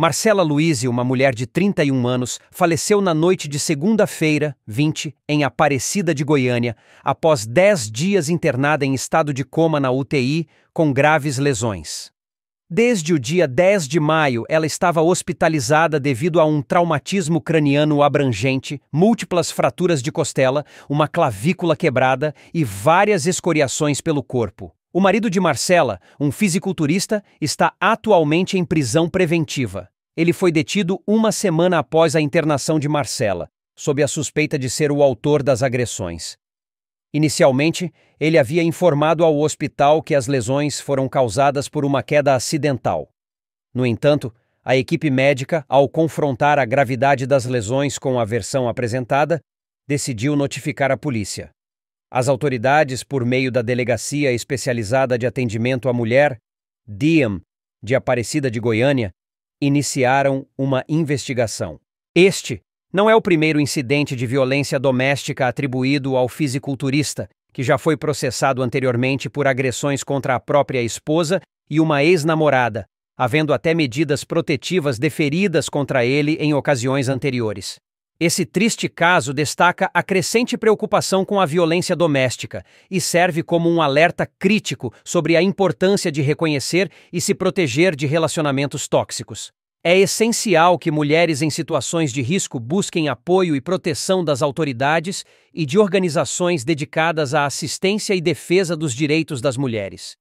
Marcela Luiz, uma mulher de 31 anos, faleceu na noite de segunda-feira, 20, em Aparecida de Goiânia, após 10 dias internada em estado de coma na UTI, com graves lesões. Desde o dia 10 de maio, ela estava hospitalizada devido a um traumatismo craniano abrangente, múltiplas fraturas de costela, uma clavícula quebrada e várias escoriações pelo corpo. O marido de Marcela, um fisiculturista, está atualmente em prisão preventiva. Ele foi detido uma semana após a internação de Marcela, sob a suspeita de ser o autor das agressões. Inicialmente, ele havia informado ao hospital que as lesões foram causadas por uma queda acidental. No entanto, a equipe médica, ao confrontar a gravidade das lesões com a versão apresentada, decidiu notificar a polícia. As autoridades, por meio da Delegacia Especializada de Atendimento à Mulher, DIAM, de Aparecida de Goiânia, iniciaram uma investigação. Este não é o primeiro incidente de violência doméstica atribuído ao fisiculturista, que já foi processado anteriormente por agressões contra a própria esposa e uma ex-namorada, havendo até medidas protetivas deferidas contra ele em ocasiões anteriores. Esse triste caso destaca a crescente preocupação com a violência doméstica e serve como um alerta crítico sobre a importância de reconhecer e se proteger de relacionamentos tóxicos. É essencial que mulheres em situações de risco busquem apoio e proteção das autoridades e de organizações dedicadas à assistência e defesa dos direitos das mulheres.